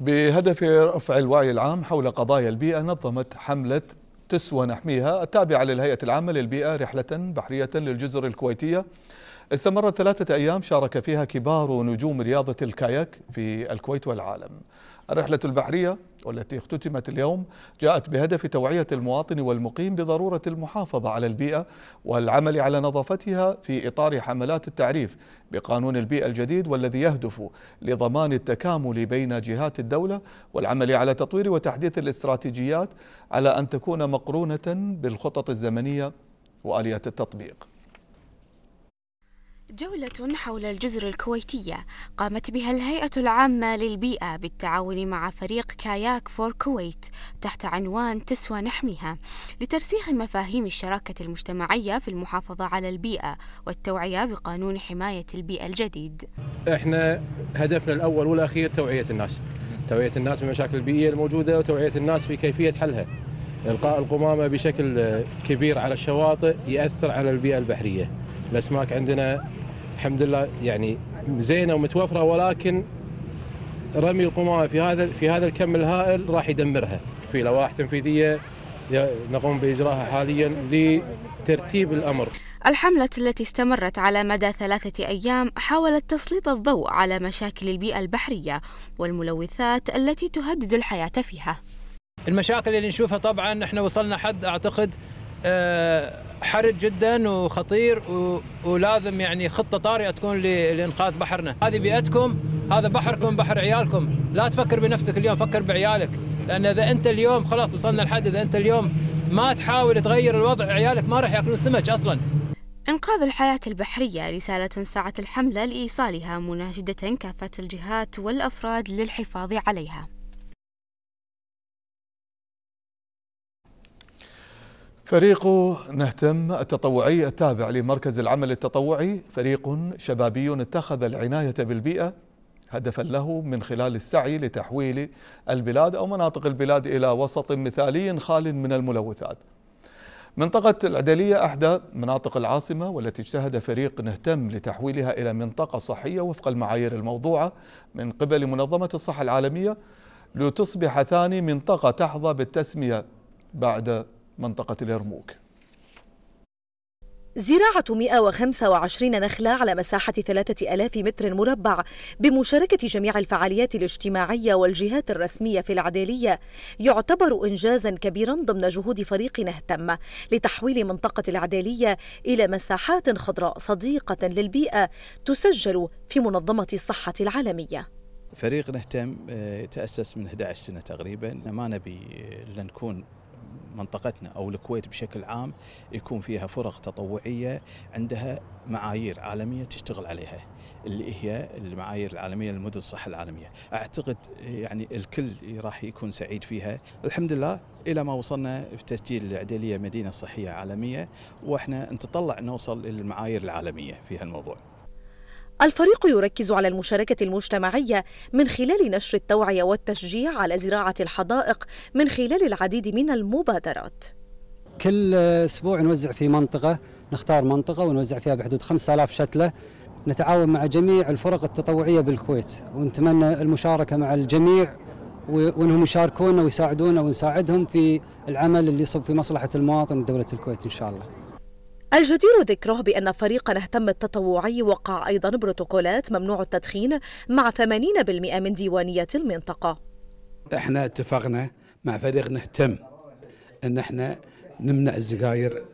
بهدف رفع الوعي العام حول قضايا البيئة نظمت حملة تسوى نحميها التابعة للهيئة العامة للبيئة رحلة بحرية للجزر الكويتية استمرت ثلاثة أيام شارك فيها كبار نجوم رياضة الكاياك في الكويت والعالم الرحلة البحرية والتي اختتمت اليوم جاءت بهدف توعية المواطن والمقيم بضرورة المحافظة على البيئة والعمل على نظافتها في إطار حملات التعريف بقانون البيئة الجديد والذي يهدف لضمان التكامل بين جهات الدولة والعمل على تطوير وتحديث الاستراتيجيات على أن تكون مقرونة بالخطط الزمنية وآليات التطبيق جولة حول الجزر الكويتية قامت بها الهيئة العامة للبيئة بالتعاون مع فريق كاياك فور كويت تحت عنوان تسوى نحميها لترسيخ مفاهيم الشراكة المجتمعية في المحافظة على البيئة والتوعية بقانون حماية البيئة الجديد. احنا هدفنا الاول والاخير توعية الناس، توعية الناس بالمشاكل البيئية الموجودة وتوعية الناس في كيفية حلها. إلقاء القمامة بشكل كبير على الشواطئ يأثر على البيئة البحرية. الأسماك عندنا الحمد لله يعني زينه ومتوفره ولكن رمي القمامه في هذا في هذا الكم الهائل راح يدمرها في لوائح تنفيذيه نقوم باجراءها حاليا لترتيب الامر الحملة التي استمرت على مدى ثلاثة أيام حاولت تسليط الضوء على مشاكل البيئة البحرية والملوثات التي تهدد الحياة فيها. المشاكل اللي نشوفها طبعا احنا وصلنا حد اعتقد آه، حرج جدا وخطير ولازم يعني خطه طارئه تكون لانقاذ بحرنا، هذه بيئتكم، هذا بحركم بحر عيالكم، لا تفكر بنفسك اليوم فكر بعيالك، لان اذا انت اليوم خلاص وصلنا لحد اذا انت اليوم ما تحاول تغير الوضع عيالك ما راح ياكلون سمك اصلا. إنقاذ الحياة البحرية رسالة سعت الحملة لإيصالها مناشدة كافة الجهات والأفراد للحفاظ عليها فريق نهتم التطوعي التابع لمركز العمل التطوعي فريق شبابي اتخذ العناية بالبيئة هدفا له من خلال السعي لتحويل البلاد أو مناطق البلاد إلى وسط مثالي خال من الملوثات منطقة العدلية أحدى مناطق العاصمة والتي اجتهد فريق نهتم لتحويلها إلى منطقة صحية وفق المعايير الموضوعة من قبل منظمة الصحة العالمية لتصبح ثاني منطقة تحظى بالتسمية بعد منطقة اليرموك زراعة 125 نخلة على مساحة 3000 متر مربع بمشاركة جميع الفعاليات الاجتماعية والجهات الرسمية في العدالية يعتبر إنجازا كبيرا ضمن جهود فريق نهتم لتحويل منطقة العدالية إلى مساحات خضراء صديقة للبيئة تسجل في منظمة الصحة العالمية فريق نهتم آه، تأسس من 11 سنة تقريبا ما نبي آه، لنكون منطقتنا او الكويت بشكل عام يكون فيها فرق تطوعيه عندها معايير عالميه تشتغل عليها اللي هي المعايير العالميه للمدن الصحه العالميه، اعتقد يعني الكل راح يكون سعيد فيها، الحمد لله الى ما وصلنا في تسجيل العديليه مدينه صحيه عالميه واحنا نتطلع نوصل للمعايير العالميه في هالموضوع. الفريق يركز على المشاركة المجتمعية من خلال نشر التوعية والتشجيع على زراعة الحدائق من خلال العديد من المبادرات كل أسبوع نوزع في منطقة نختار منطقة ونوزع فيها بحدود 5000 شتلة نتعاون مع جميع الفرق التطوعية بالكويت ونتمنى المشاركة مع الجميع وانهم يشاركونا ويساعدونا ونساعدهم في العمل اللي يصب في مصلحه المواطن ودوله الكويت ان شاء الله. الجدير ذكره بأن فريق نهتم التطوعي وقع أيضا بروتوكولات ممنوع التدخين مع 80% من ديوانية المنطقة احنا اتفقنا مع فريق نهتم ان احنا نمنع السجاير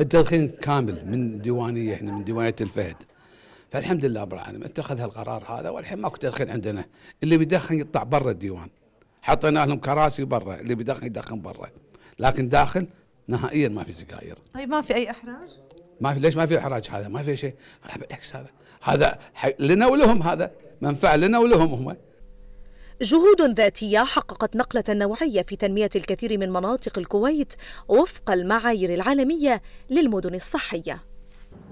التدخين كامل من ديوانيه احنا يعني من ديوانيه الفهد فالحمد لله رب العالمين اتخذ هالقرار هذا والحين ماكو تدخين عندنا اللي بيدخن يطلع برا الديوان حطينا لهم كراسي برا اللي بيدخن يدخن برا لكن داخل نهائيا ما في سجاير طيب ما في اي احراج ما في ليش ما في احراج هذا ما في شيء بالعكس هذا هذا لنا ولهم هذا منفعه لنا ولهم هم جهود ذاتية حققت نقلة نوعية في تنمية الكثير من مناطق الكويت وفق المعايير العالمية للمدن الصحية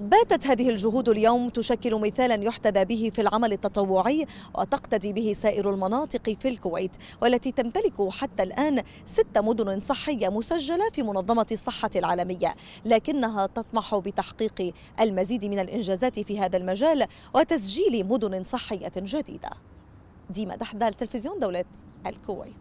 باتت هذه الجهود اليوم تشكل مثالا يحتذى به في العمل التطوعي وتقتدي به سائر المناطق في الكويت والتي تمتلك حتى الآن ست مدن صحية مسجلة في منظمة الصحة العالمية لكنها تطمح بتحقيق المزيد من الإنجازات في هذا المجال وتسجيل مدن صحية جديدة ديما دحدال تلفزيون دولة الكويت